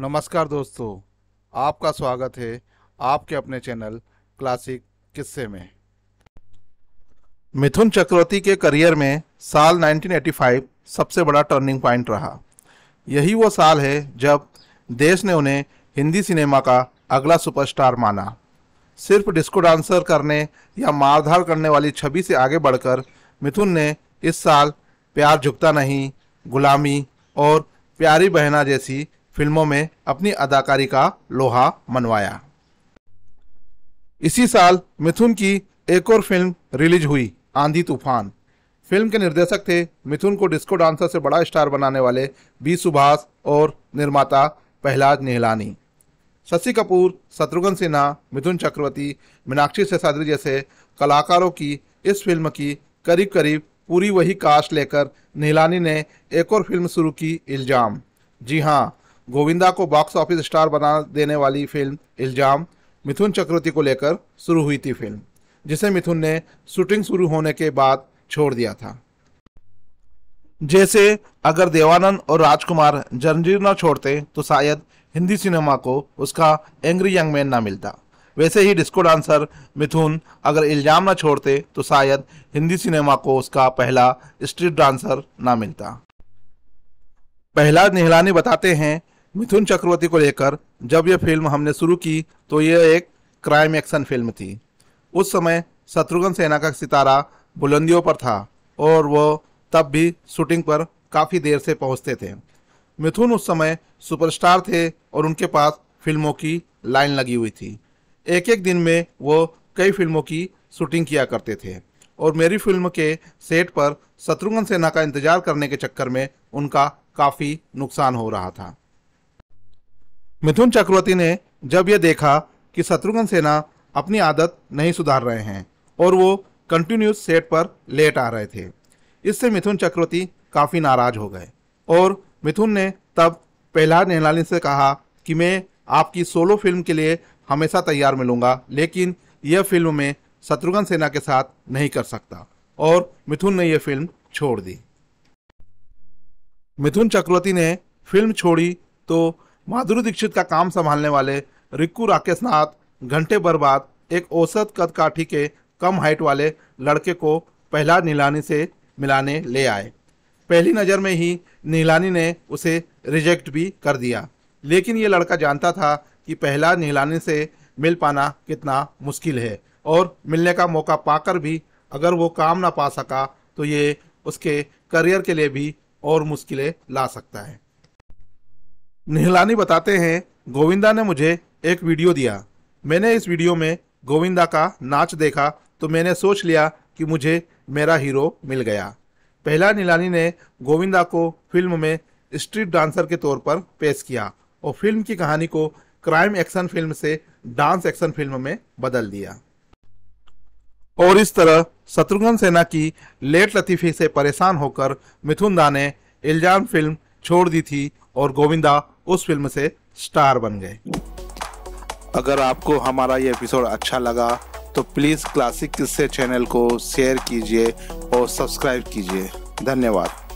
नमस्कार दोस्तों आपका स्वागत है आपके अपने चैनल क्लासिक किस्से में मिथुन चक्रवर्ती के करियर में साल 1985 सबसे बड़ा टर्निंग पॉइंट रहा यही वो साल है जब देश ने उन्हें हिंदी सिनेमा का अगला सुपरस्टार माना सिर्फ डिस्को डांसर करने या मारधार करने वाली छवि से आगे बढ़कर मिथुन ने इस साल प्यार झुकता नहीं गुलामी और प्यारी बहना जैसी फिल्मों में अपनी अदाकारी का लोहा मनवाया इसी साल मिथुन की एक और फिल्म रिलीज हुई आंधी तूफान फिल्म के निर्देशक थे मिथुन को डिस्को डांसर से बड़ा स्टार बनाने वाले बी सुभाष और निर्माता पहलाज नेहलानी शशि कपूर शत्रुघ्न सिन्हा मिथुन चक्रवर्ती मीनाक्षी सेसाद्री जैसे कलाकारों की इस फिल्म की करीब करीब पूरी वही कास्ट लेकर नीलानी ने एक और फिल्म शुरू की इल्ज़ाम जी हाँ गोविंदा को बॉक्स ऑफिस स्टार बना देने वाली फिल्म इल्जाम मिथुन चक्रवर्ती को लेकर शुरू हुई थी फिल्म जिसे मिथुन ने शूटिंग शुरू होने के बाद छोड़ दिया था जैसे अगर देवानंद और राजकुमार जंजीर न छोड़ते तो शायद हिंदी सिनेमा को उसका एंग्री यंग मैन ना मिलता वैसे ही डिस्को डांसर मिथुन अगर इल्जाम ना छोड़ते तो शायद हिंदी सिनेमा को उसका पहला स्ट्रीट डांसर ना मिलता पहला निहलानी बताते हैं मिथुन चक्रवर्ती को लेकर जब यह फिल्म हमने शुरू की तो यह एक क्राइम एक्शन फिल्म थी उस समय शत्रुघ्न सेना का सितारा बुलंदियों पर था और वो तब भी शूटिंग पर काफ़ी देर से पहुंचते थे मिथुन उस समय सुपरस्टार थे और उनके पास फिल्मों की लाइन लगी हुई थी एक एक दिन में वो कई फिल्मों की शूटिंग किया करते थे और मेरी फिल्म के सेट पर शत्रुघ्न सेना का इंतजार करने के चक्कर में उनका काफ़ी नुकसान हो रहा था मिथुन चक्रवर्ती ने जब यह देखा कि शत्रुघ्न सेना अपनी आदत नहीं सुधार रहे हैं और वो कंटिन्यूस सेट पर लेट आ रहे थे इससे मिथुन चक्रवर्ती काफ़ी नाराज हो गए और मिथुन ने तब पहला नेहलानी से कहा कि मैं आपकी सोलो फिल्म के लिए हमेशा तैयार मिलूंगा लेकिन यह फिल्म में शत्रुघ्न सेना के साथ नहीं कर सकता और मिथुन ने यह फिल्म छोड़ दी मिथुन चक्रवर्ती ने फिल्म छोड़ी तो माधुरी दीक्षित का काम संभालने वाले रिक्कू राकेश नाथ घंटे बर्बाद एक औसत कद काठी के कम हाइट वाले लड़के को पहला नीलानी से मिलाने ले आए पहली नज़र में ही नीलानी ने उसे रिजेक्ट भी कर दिया लेकिन ये लड़का जानता था कि पहला नीलानी से मिल पाना कितना मुश्किल है और मिलने का मौका पाकर भी अगर वो काम ना पा सका तो ये उसके करियर के लिए भी और मुश्किलें ला सकता है निहलानी बताते हैं गोविंदा ने मुझे एक वीडियो दिया मैंने इस वीडियो में गोविंदा का नाच देखा तो मैंने सोच लिया कि मुझे मेरा हीरो मिल गया पहला नीलानी ने गोविंदा को फिल्म में स्ट्रीट डांसर के तौर पर पेश किया और फिल्म की कहानी को क्राइम एक्शन फिल्म से डांस एक्शन फिल्म में बदल दिया और इस तरह शत्रुघ्न सेना की लेट लतीफ़ी से परेशान होकर मिथुन दा ने इल्जाम फिल्म छोड़ दी थी और गोविंदा उस फिल्म से स्टार बन गए अगर आपको हमारा ये एपिसोड अच्छा लगा तो प्लीज़ क्लासिक किस्से चैनल को शेयर कीजिए और सब्सक्राइब कीजिए धन्यवाद